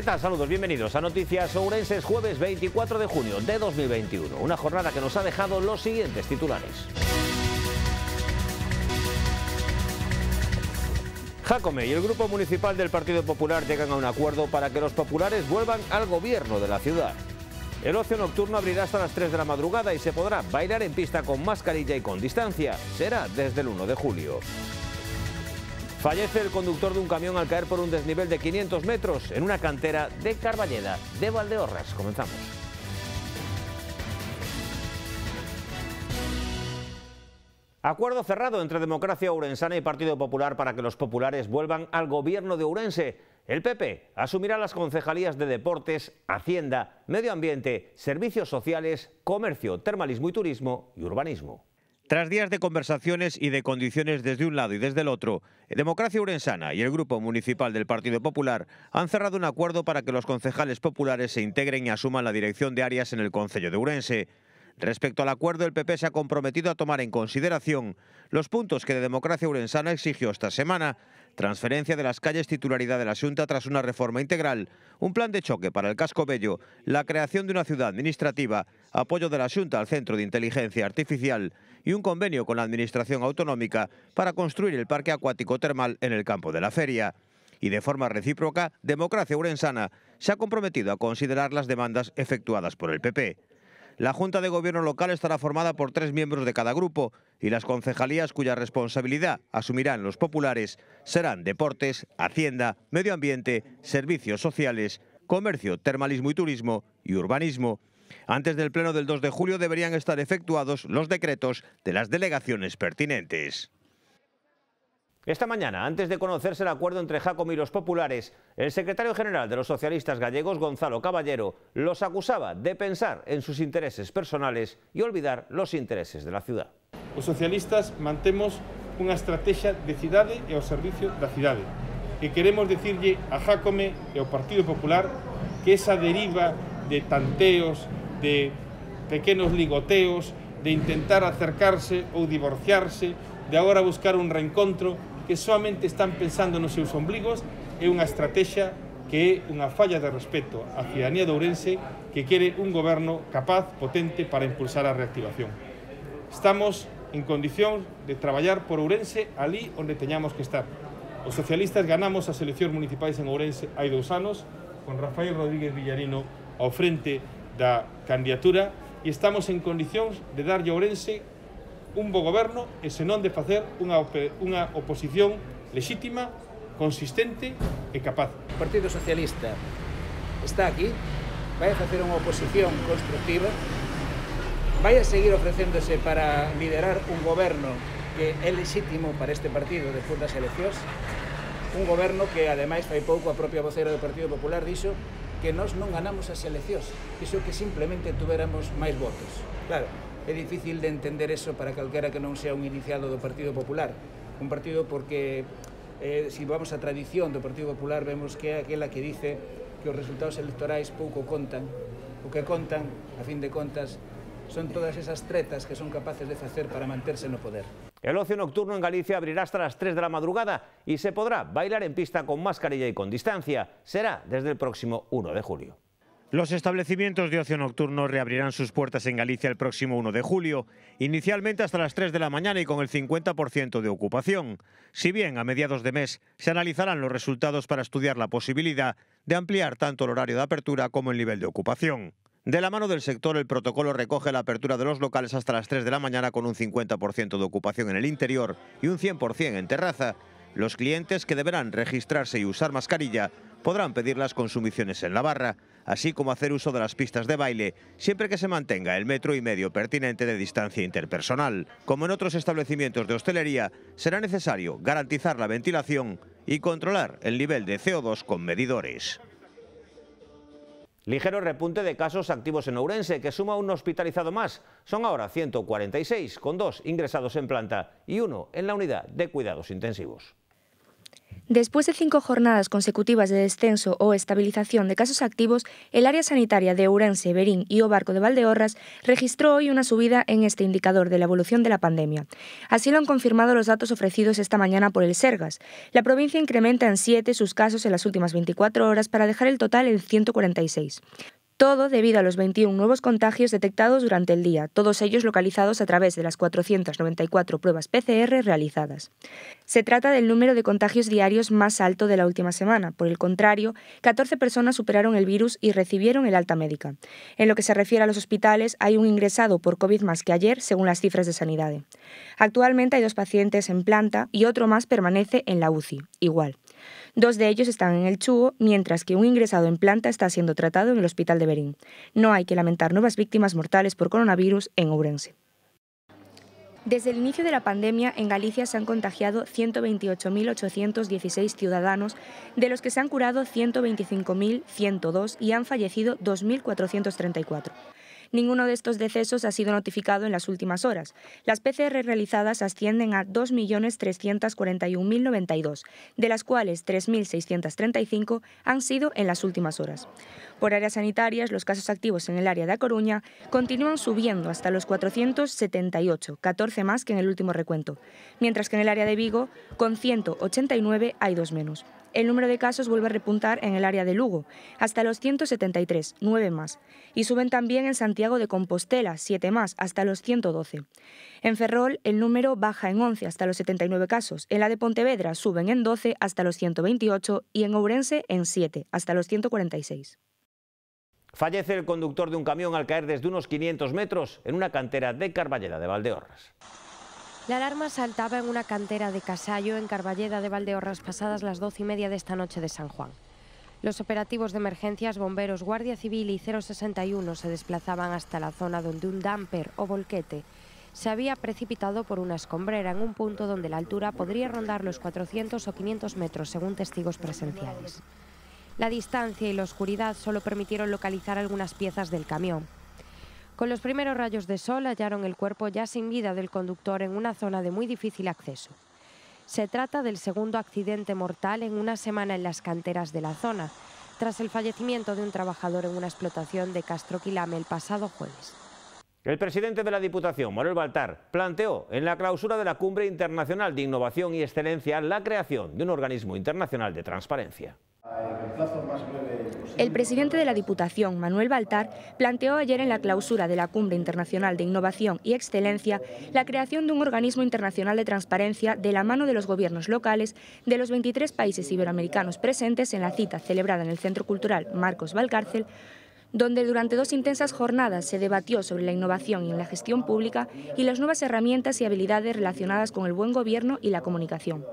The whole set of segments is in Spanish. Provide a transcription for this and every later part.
¿Qué tal? Saludos, bienvenidos a Noticias Ourenses, jueves 24 de junio de 2021. Una jornada que nos ha dejado los siguientes titulares. Jacome y el grupo municipal del Partido Popular llegan a un acuerdo para que los populares vuelvan al gobierno de la ciudad. El ocio nocturno abrirá hasta las 3 de la madrugada y se podrá bailar en pista con mascarilla y con distancia. Será desde el 1 de julio. Fallece el conductor de un camión al caer por un desnivel de 500 metros en una cantera de Carballeda, de Valdeorras. Comenzamos. Acuerdo cerrado entre Democracia Ourensana y Partido Popular para que los populares vuelvan al gobierno de Ourense. El PP asumirá las concejalías de Deportes, Hacienda, Medio Ambiente, Servicios Sociales, Comercio, Termalismo y Turismo y Urbanismo. Tras días de conversaciones y de condiciones desde un lado y desde el otro, Democracia Urensana y el Grupo Municipal del Partido Popular han cerrado un acuerdo para que los concejales populares se integren y asuman la dirección de áreas en el Concello de Urense. Respecto al acuerdo, el PP se ha comprometido a tomar en consideración los puntos que de Democracia Urensana exigió esta semana, transferencia de las calles titularidad de la Junta tras una reforma integral, un plan de choque para el casco bello, la creación de una ciudad administrativa, apoyo de la Junta al Centro de Inteligencia Artificial y un convenio con la Administración Autonómica para construir el parque acuático termal en el campo de la feria. Y de forma recíproca, Democracia Urensana se ha comprometido a considerar las demandas efectuadas por el PP. La Junta de Gobierno local estará formada por tres miembros de cada grupo y las concejalías cuya responsabilidad asumirán los populares serán Deportes, Hacienda, Medio Ambiente, Servicios Sociales, Comercio, Termalismo y Turismo y Urbanismo. Antes del pleno del 2 de julio deberían estar efectuados los decretos de las delegaciones pertinentes. Esta mañana, antes de conocerse el acuerdo entre Jacome y los populares, el secretario general de los socialistas gallegos, Gonzalo Caballero, los acusaba de pensar en sus intereses personales y olvidar los intereses de la ciudad. los socialistas mantemos una estrategia de cidade y ao servicio de cidade. y queremos decirle a Jacome y al Partido Popular que esa deriva de tanteos, de pequenos ligoteos, de intentar acercarse ou divorciarse, de agora buscar un reencontro, que soamente están pensando nos seus ombligos, é unha estrategia que é unha falla de respeto á cidadanía de Ourense que quere un goberno capaz, potente para impulsar a reactivación. Estamos en condición de traballar por Ourense ali onde teñamos que estar. Os socialistas ganamos as eleccións municipais en Ourense hai dous anos con Rafael Rodríguez Villarino ao frente da candidatura e estamos en condicións de darlle Ourense un bo goberno e senón de facer unha, unha oposición lexítima, consistente e capaz. O Partido Socialista está aquí, vai a facer unha oposición constructiva, vai a seguir ofrecéndose para liderar un goberno que é lexítimo para este partido despois das eleccións, un goberno que ademais fai pouco a propia vocera do Partido Popular dixo que nós non ganamos as eleccións, iso que simplemente tuveramos máis votos. Claro, é difícil de entender eso para calquera que non sea un iniciado do Partido Popular. Un partido porque, eh, se si vamos a tradición do Partido Popular, vemos que é aquela que dice que os resultados electorais pouco contan, o que contan, a fin de contas, son todas esas tretas que son capaces de hacer para mantenerse en el poder. El ocio nocturno en Galicia abrirá hasta las 3 de la madrugada y se podrá bailar en pista con mascarilla y con distancia. Será desde el próximo 1 de julio. Los establecimientos de ocio nocturno reabrirán sus puertas en Galicia el próximo 1 de julio, inicialmente hasta las 3 de la mañana y con el 50% de ocupación. Si bien a mediados de mes se analizarán los resultados para estudiar la posibilidad de ampliar tanto el horario de apertura como el nivel de ocupación. De la mano del sector, el protocolo recoge la apertura de los locales hasta las 3 de la mañana con un 50% de ocupación en el interior y un 100% en terraza. Los clientes que deberán registrarse y usar mascarilla podrán pedir las consumiciones en la barra, así como hacer uso de las pistas de baile, siempre que se mantenga el metro y medio pertinente de distancia interpersonal. Como en otros establecimientos de hostelería, será necesario garantizar la ventilación y controlar el nivel de CO2 con medidores. Ligero repunte de casos activos en Ourense, que suma un hospitalizado más. Son ahora 146, con dos ingresados en planta y uno en la unidad de cuidados intensivos. Después de cinco jornadas consecutivas de descenso o estabilización de casos activos, el área sanitaria de Ourense, Berín y Obarco de Valdeorras registró hoy una subida en este indicador de la evolución de la pandemia. Así lo han confirmado los datos ofrecidos esta mañana por el Sergas. La provincia incrementa en siete sus casos en las últimas 24 horas para dejar el total en 146. Todo debido a los 21 nuevos contagios detectados durante el día, todos ellos localizados a través de las 494 pruebas PCR realizadas. Se trata del número de contagios diarios más alto de la última semana. Por el contrario, 14 personas superaron el virus y recibieron el alta médica. En lo que se refiere a los hospitales, hay un ingresado por COVID más que ayer, según las cifras de sanidad. Actualmente hay dos pacientes en planta y otro más permanece en la UCI, igual. Dos de ellos están en el Chuo, mientras que un ingresado en planta está siendo tratado en el hospital de no hay que lamentar nuevas víctimas mortales por coronavirus en Ourense. Desde el inicio de la pandemia, en Galicia se han contagiado 128.816 ciudadanos, de los que se han curado 125.102 y han fallecido 2.434. Ninguno de estos decesos ha sido notificado en las últimas horas. Las PCR realizadas ascienden a 2.341.092, de las cuales 3.635 han sido en las últimas horas. Por áreas sanitarias, los casos activos en el área de A Coruña continúan subiendo hasta los 478, 14 más que en el último recuento, mientras que en el área de Vigo, con 189 hay dos menos el número de casos vuelve a repuntar en el área de Lugo, hasta los 173, 9 más, y suben también en Santiago de Compostela, 7 más, hasta los 112. En Ferrol, el número baja en 11 hasta los 79 casos, en la de Pontevedra suben en 12 hasta los 128 y en Ourense en 7, hasta los 146. Fallece el conductor de un camión al caer desde unos 500 metros en una cantera de Carballera de Valdeorras. La alarma saltaba en una cantera de Casallo, en Carballeda de Valdeorras, pasadas las doce y media de esta noche de San Juan. Los operativos de emergencias, bomberos, Guardia Civil y 061 se desplazaban hasta la zona donde un damper o volquete se había precipitado por una escombrera en un punto donde la altura podría rondar los 400 o 500 metros, según testigos presenciales. La distancia y la oscuridad solo permitieron localizar algunas piezas del camión. Con los primeros rayos de sol hallaron el cuerpo ya sin vida del conductor en una zona de muy difícil acceso. Se trata del segundo accidente mortal en una semana en las canteras de la zona, tras el fallecimiento de un trabajador en una explotación de Castroquilame el pasado jueves. El presidente de la Diputación, Manuel Baltar, planteó en la clausura de la Cumbre Internacional de Innovación y Excelencia la creación de un organismo internacional de transparencia. El presidente de la Diputación, Manuel Baltar, planteó ayer en la clausura de la Cumbre Internacional de Innovación y Excelencia la creación de un organismo internacional de transparencia de la mano de los gobiernos locales de los 23 países iberoamericanos presentes en la cita celebrada en el Centro Cultural Marcos Valcárcel, donde durante dos intensas jornadas se debatió sobre la innovación en la gestión pública y las nuevas herramientas y habilidades relacionadas con el buen gobierno y la comunicación.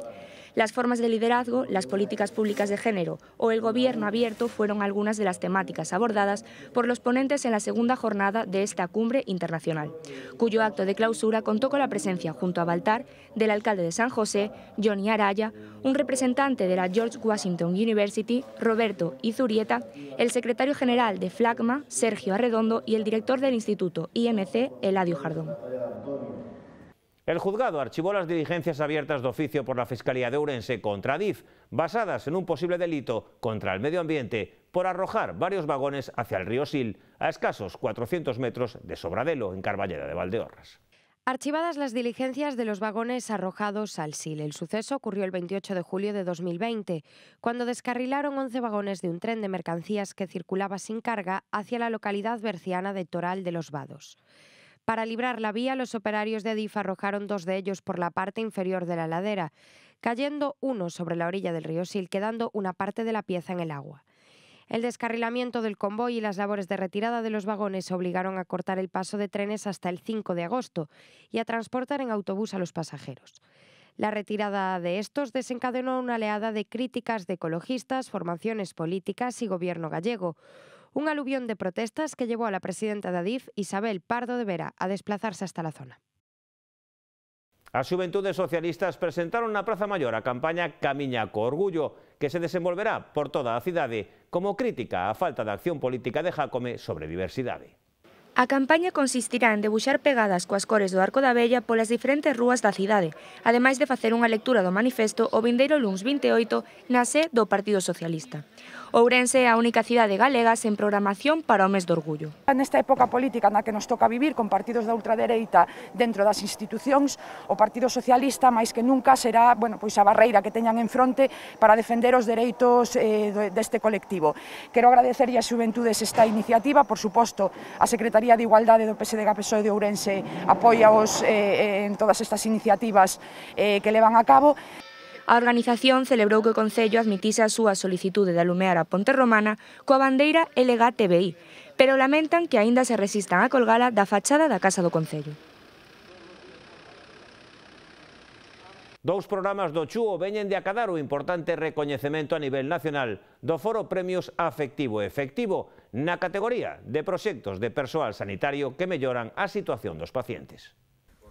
Las formas de liderazgo, las políticas públicas de género o el gobierno abierto fueron algunas de las temáticas abordadas por los ponentes en la segunda jornada de esta cumbre internacional, cuyo acto de clausura contó con la presencia junto a Baltar del alcalde de San José, Johnny Araya, un representante de la George Washington University, Roberto Izurieta, el secretario general de FLACMA, Sergio Arredondo, y el director del Instituto IMC, Eladio Jardón. El juzgado archivó las diligencias abiertas de oficio por la Fiscalía de Urense contra DIF, basadas en un posible delito contra el medio ambiente por arrojar varios vagones hacia el río Sil, a escasos 400 metros de Sobradelo, en Carballeda de Valdeorras. Archivadas las diligencias de los vagones arrojados al SIL. El suceso ocurrió el 28 de julio de 2020, cuando descarrilaron 11 vagones de un tren de mercancías que circulaba sin carga hacia la localidad berciana de Toral de los Vados. Para librar la vía, los operarios de DIF arrojaron dos de ellos por la parte inferior de la ladera, cayendo uno sobre la orilla del río Sil, quedando una parte de la pieza en el agua. El descarrilamiento del convoy y las labores de retirada de los vagones obligaron a cortar el paso de trenes hasta el 5 de agosto y a transportar en autobús a los pasajeros. La retirada de estos desencadenó una oleada de críticas de ecologistas, formaciones políticas y gobierno gallego. Un aluvión de protestas que llevó a la presidenta de Adif, Isabel Pardo de Vera, a desplazarse hasta la zona. A juventudes Socialistas presentaron una plaza mayor a campaña Camiñaco Orgullo, que se desenvolverá por toda la ciudad como crítica a falta de acción política de Jacome sobre diversidad. A campaña consistirá en debuxar pegadas coas cores do Arco da Vella polas diferentes rúas da cidade, ademais de facer unha lectura do manifesto o vindeiro luns 28 na sé do Partido Socialista. Ourense é a única cidade galega sen programación para o mes do orgullo. Nesta época política na que nos toca vivir con partidos da ultradereita dentro das institucións, o Partido Socialista máis que nunca será bueno, pois a barreira que teñan en fronte para defender os dereitos eh, deste colectivo. Quero agradecer a Xuventudes esta iniciativa, por suposto, a Secretaría Consellería de Igualdade do PSDG PSOE de Ourense apoia os eh, eh, en todas estas iniciativas eh, que levan a cabo. A organización celebrou que o Concello admitise a súa solicitude de alumear a Ponte Romana coa bandeira LGTBI, pero lamentan que aínda se resistan a colgala da fachada da Casa do Concello. Dous programas do Chuo veñen de acadar o importante recoñecemento a nivel nacional do Foro Premios Afectivo e Efectivo na categoría de proxectos de persoal sanitario que melloran a situación dos pacientes.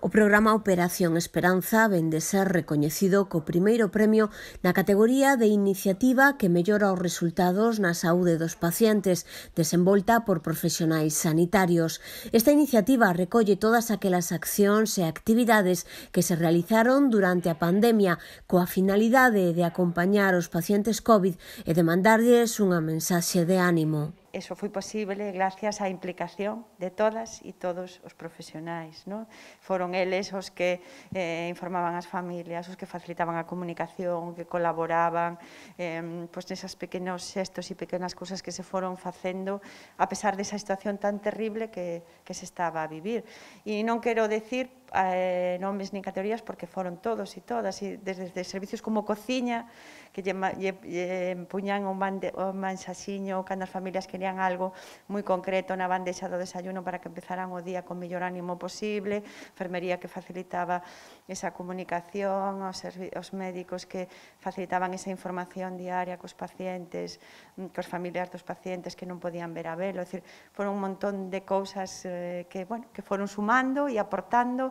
O programa Operación Esperanza ven de ser recoñecido co primeiro premio na categoría de iniciativa que mellora os resultados na saúde dos pacientes, desenvolta por profesionais sanitarios. Esta iniciativa recolle todas aquelas accións e actividades que se realizaron durante a pandemia coa finalidade de acompañar os pacientes COVID e de mandarlles unha mensaxe de ánimo eso foi posible gracias á implicación de todas e todos os profesionais. Non? Foron eles os que eh, informaban as familias, os que facilitaban a comunicación, que colaboraban eh, pois nesas pequenos xestos e pequenas cousas que se foron facendo a pesar desa situación tan terrible que, que se estaba a vivir. E non quero decir eh, nomes nin categorías porque foron todos e todas, e desde, desde servicios como cociña, que lle, lle, lle puñan un, bande, un manxaxiño cando as familias querían algo moi concreto na bandeixa do desayuno para que empezaran o día con mellor ánimo posible, enfermería que facilitaba esa comunicación, os, os médicos que facilitaban esa información diaria cos pacientes, mm, cos familiares dos pacientes que non podían ver a velo, é dicir, foron un montón de cousas eh, que, bueno, que foron sumando e aportando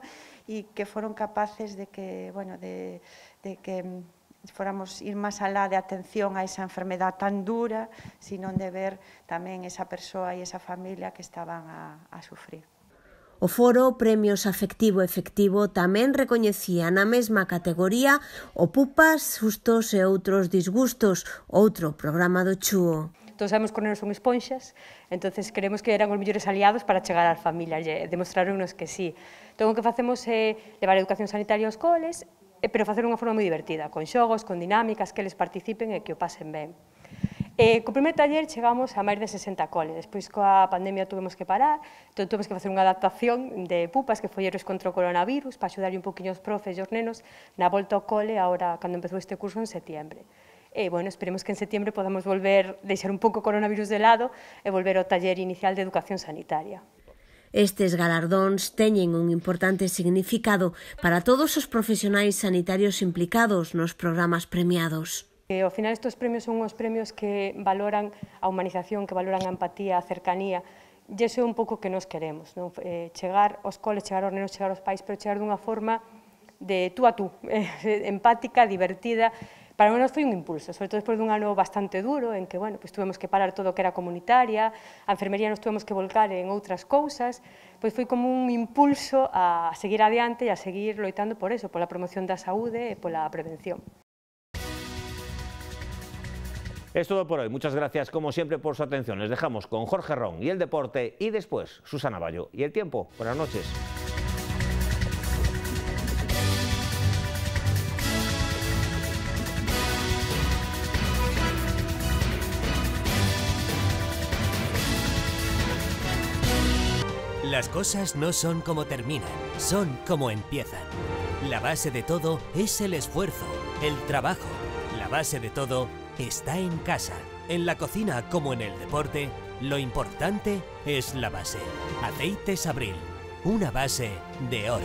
e que foron capaces de que, bueno, de, de que foramos ir máis alá de atención a esa enfermedad tan dura, senón de ver tamén esa persoa e esa familia que estaban a, a sufrir. O foro Premios Afectivo Efectivo tamén recoñecía na mesma categoría o Pupas, Sustos e Outros Disgustos, outro programa do Chuo todos sabemos que non son esponxas, entonces queremos que eran os mellores aliados para chegar ás familias, e demostraronnos que sí. Entón, o que facemos é levar a educación sanitaria aos coles, eh, pero facer unha forma moi divertida, con xogos, con dinámicas, que eles participen e que o pasen ben. Eh, co primer taller chegamos a máis de 60 coles, despois coa pandemia tuvemos que parar, entón tuvemos que facer unha adaptación de pupas que foi Héroes contra o Coronavirus para axudarlle un poquinho os profes e os nenos na volta ao cole agora cando empezou este curso en setiembre. E, eh, bueno, esperemos que en setiembre podamos volver, deixar un pouco o coronavirus de lado e volver ao taller inicial de educación sanitaria. Estes galardóns teñen un importante significado para todos os profesionais sanitarios implicados nos programas premiados. E, eh, ao final, estes premios son os premios que valoran a humanización, que valoran a empatía, a cercanía, e iso é un pouco que nos queremos, non? Eh, chegar aos coles, chegar aos nenos, chegar aos pais, pero chegar dunha forma de tú a tú, eh, empática, divertida, Para nosotros fue un impulso, sobre todo después de un año bastante duro, en que, bueno, pues tuvimos que parar todo lo que era comunitaria, a enfermería nos tuvimos que volcar en otras cosas, pues fue como un impulso a seguir adelante y a seguir loitando por eso, por la promoción de salud y por la prevención. Es todo por hoy. Muchas gracias, como siempre, por su atención. Les dejamos con Jorge Rón y el deporte y después Susana Bayo y el tiempo. Buenas noches. Las cosas no son como terminan, son como empiezan. La base de todo es el esfuerzo, el trabajo. La base de todo está en casa. En la cocina como en el deporte, lo importante es la base. Aceites Abril, una base de oro.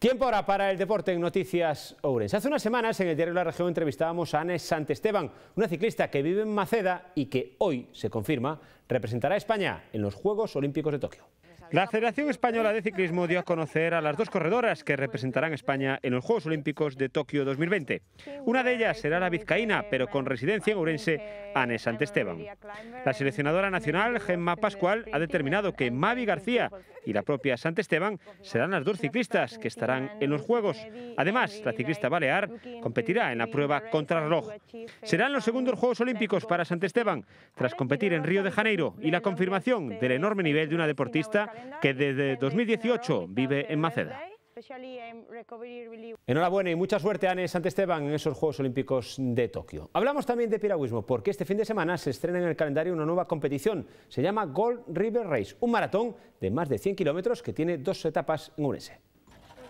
Tiempo ahora para el deporte en Noticias Ourense. Hace unas semanas en el diario La Región entrevistábamos a Anes Santesteban, una ciclista que vive en Maceda y que hoy, se confirma, representará a España en los Juegos Olímpicos de Tokio. La Federación Española de Ciclismo dio a conocer a las dos corredoras que representarán España en los Juegos Olímpicos de Tokio 2020. Una de ellas será la vizcaína, pero con residencia en Ourense, Anne Santesteban. La seleccionadora nacional, Gemma Pascual, ha determinado que Mavi García y la propia Santesteban serán las dos ciclistas que estarán en los Juegos. Además, la ciclista balear competirá en la prueba contrarreloj. Serán los segundos Juegos Olímpicos para Santesteban, tras competir en Río de Janeiro y la confirmación del enorme nivel de una deportista que desde 2018 vive en Maceda. Enhorabuena y mucha suerte a Anne Esteban, en esos Juegos Olímpicos de Tokio. Hablamos también de piragüismo porque este fin de semana se estrena en el calendario una nueva competición. Se llama Gold River Race, un maratón de más de 100 kilómetros que tiene dos etapas en ese.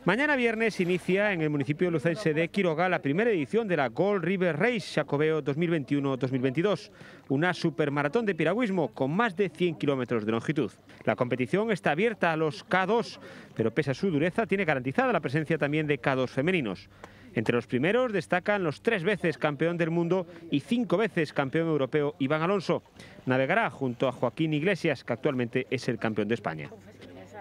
Mañana viernes inicia en el municipio lucense de Quiroga la primera edición de la Gold River Race Jacobeo 2021-2022, una supermaratón de piragüismo con más de 100 kilómetros de longitud. La competición está abierta a los K2, pero pese a su dureza tiene garantizada la presencia también de K2 femeninos. Entre los primeros destacan los tres veces campeón del mundo y cinco veces campeón europeo Iván Alonso. Navegará junto a Joaquín Iglesias, que actualmente es el campeón de España.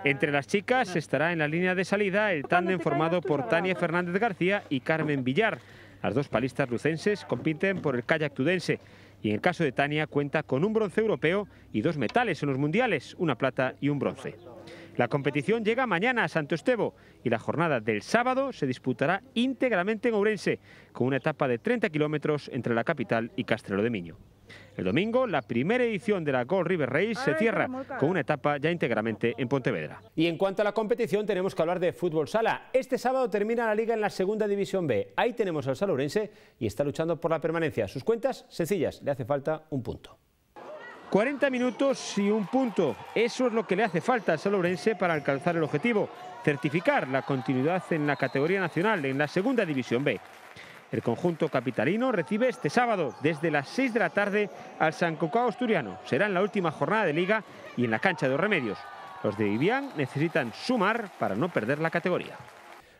Entre las chicas estará en la línea de salida el tándem formado por Tania Fernández García y Carmen Villar. Las dos palistas lucenses compiten por el kayak tudense y en el caso de Tania cuenta con un bronce europeo y dos metales en los mundiales, una plata y un bronce. La competición llega mañana a Santo Estebo y la jornada del sábado se disputará íntegramente en Ourense, con una etapa de 30 kilómetros entre la capital y Castrelo de Miño. El domingo, la primera edición de la Gold River Race se cierra con una etapa ya íntegramente en Pontevedra. Y en cuanto a la competición, tenemos que hablar de fútbol sala. Este sábado termina la liga en la segunda división B. Ahí tenemos al Salourense y está luchando por la permanencia. Sus cuentas sencillas, le hace falta un punto. 40 minutos y un punto. Eso es lo que le hace falta al Salourense para alcanzar el objetivo, certificar la continuidad en la categoría nacional, en la segunda división B. El conjunto capitalino recibe este sábado desde las 6 de la tarde al San Cocao Asturiano. Será en la última jornada de liga y en la cancha de los remedios. Los de Vivian necesitan sumar para no perder la categoría.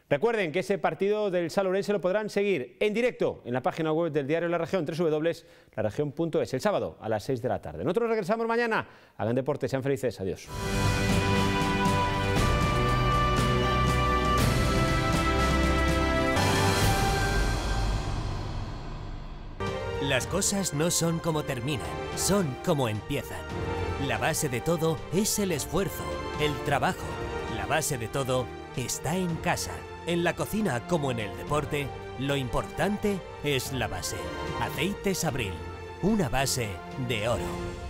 Recuerden que ese partido del San Lorenzo lo podrán seguir en directo en la página web del diario La Región, www.laregion.es, el sábado a las 6 de la tarde. Nosotros regresamos mañana. Hagan deporte, sean felices. Adiós. Las cosas no son como terminan, son como empiezan. La base de todo es el esfuerzo, el trabajo. La base de todo está en casa. En la cocina como en el deporte, lo importante es la base. Aceites Abril, una base de oro.